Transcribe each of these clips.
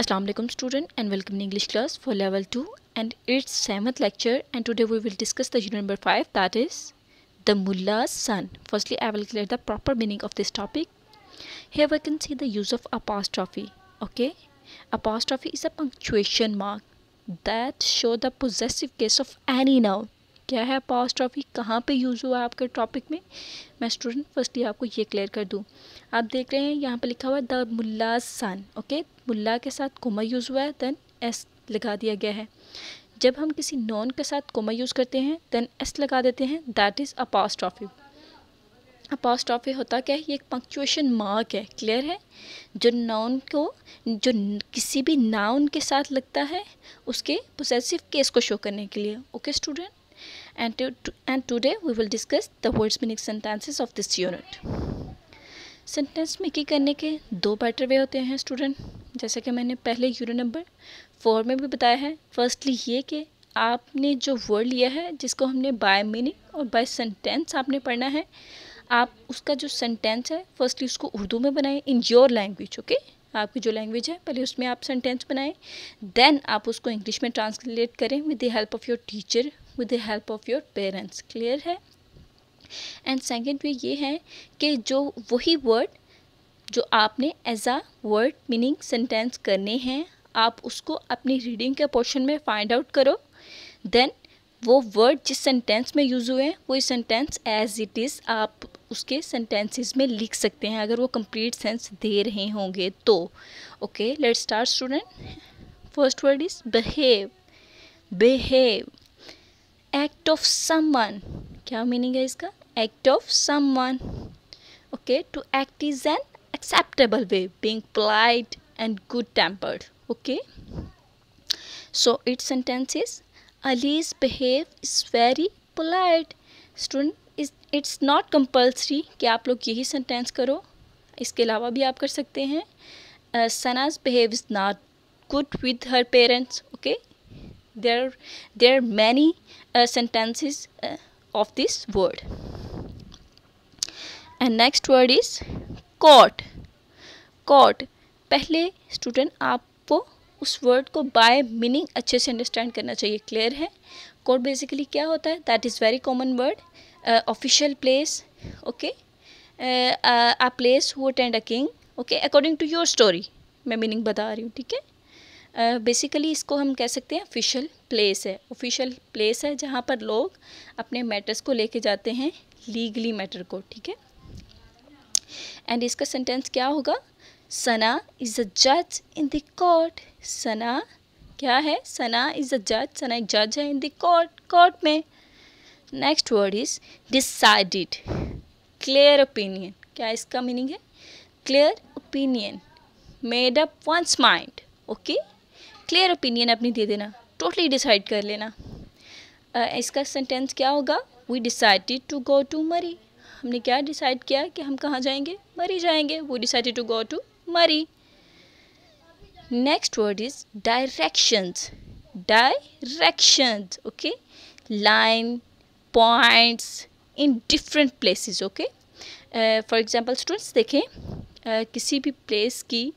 Assalamu alaikum student and welcome in English class for level 2 and its 7th lecture and today we will discuss the unit number 5 that is the mullah's son. Firstly I will clear the proper meaning of this topic. Here we can see the use of apostrophe. Okay. Apostrophe is a punctuation mark that show the possessive case of any noun क्या है apostrophe कहाँ पे use हुआ है आपके topic में मैं student firstly आपको ये क्लियर कर दूँ आप देख रहे हैं यहाँ पे लिखा हुआ है द मुल्ला सन ओके मुल्ला के साथ कोमा यूज़ हुआ है देन एस लगा दिया गया है जब हम किसी नॉन के साथ कोमा यूज़ करते हैं देन एस लगा देते हैं दैट इज़ अपॉस्ट्रॉफी अपॉस्ट्रॉफी होता क्या है ये एक पंक्चुएशन मार्क है क्लियर है जो नाउन को जो किसी भी नाउन के साथ लगता है उसके पोजेसिव केस को शो करने के लिए okay student and, to, and today we will discuss the words meaning sentences of this unit. Sentence में की करने के दो बेटर वे होते हैं स्टूडेंट जैसे कि मैंने पहले यूनिट नंबर फोर में भी बताया है फर्स्टली ये कि आपने जो वर्ड लिया है जिसको हमने बाय मीनिंग और बाय सेंटेंस आपने पढ़ना है आप उसका जो सेंटेंस है फर्स्टली उसको उर्दू में बनाएं इन योर लैंग्वेज ओके आपकी जो लैंग्वेज है पहले उसमें आप सेंटेंस बनाएं देन आप उसको इंग्लिश में ट्रांसलेट करें with the help of your teacher with the help of your parents clear है एंड सेकेंड वे ये है कि जो वही वर्ड जो आपने as a word meaning sentence करने हैं आप उसको अपनी रीडिंग के पोर्शन में फाइंड आउट करो देन वो वर्ड जिस सेंटेंस में यूज़ हुए हैं वही सेंटेंस एज इट इज़ आप उसके सेंटेंसेस में लिख सकते हैं अगर वो कंप्लीट सेंस दे रहे होंगे तो okay let start student first word is behave behave act of someone क्या मीनिंग है इसका act of someone okay to act is an acceptable way being polite and good tempered okay so it's sentence is Aliza behave is very polite student is it's not compulsory कि आप लोग यही sentence करो इसके अलावा भी आप कर सकते हैं Sana's behave is not good with her parents there there many sentences of this word and next word is court court पहले स्टूडेंट आपको उस वर्ड को बाय मीनिंग अच्छे से अंडरस्टैंड करना चाहिए क्लियर है कोड बेसिकली क्या होता है that is very common word official place okay a place who attend a king okay according to your story मैं मीनिंग बता रही हूँ ठीक है बेसिकली इसको हम कह सकते हैं ऑफिशियल प्लेस है ऑफिशियल प्लेस है जहाँ पर लोग अपने मैटर्स को लेके जाते हैं लीगली मैटर को ठीक है एंड इसका सेंटेंस क्या होगा सना इज़ अ जज इन द कोर्ट सना क्या है सना इज़ अ जज सना एक जज है इन द कोर्ट कोर्ट में next word is decided clear opinion क्या इसका मीनिंग है clear opinion made up one's mind okay clear opinion अपनी दे देना टोटली डिसाइड कर लेना uh, इसका सेंटेंस क्या होगा we decided to go to Murree हमने क्या डिसाइड किया कि हम कहाँ जाएंगे मरी जाएंगे we decided to go to Murree next word is directions directions okay line points in different places okay for example students देखें uh, किसी भी प्लेस की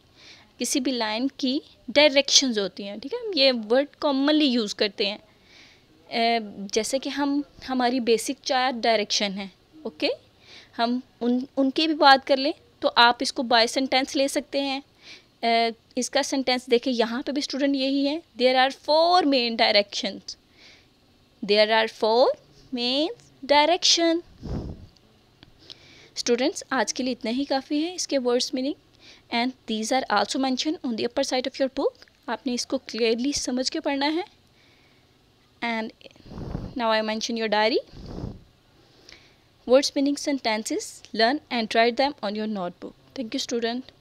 किसी भी लाइन की डायरेक्शंस होती हैं ठीक है ये वर्ड कॉमनली यूज़ करते हैं जैसे कि हम हमारी बेसिक चार डायरेक्शन है ओके हम उन उनकी भी बात कर लें तो आप इसको बाय सेंटेंस ले सकते हैं इसका सेंटेंस देखें यहाँ पे भी स्टूडेंट यही है there are four main direction there are four main direction students आज के लिए इतना ही काफ़ी है इसके words meaning and these are also mention on the upper side of your book आपने इसको क्लियरली समझ के पढ़ना है and now I mention your diary words meaning sentences learn and write them on your notebook thank you student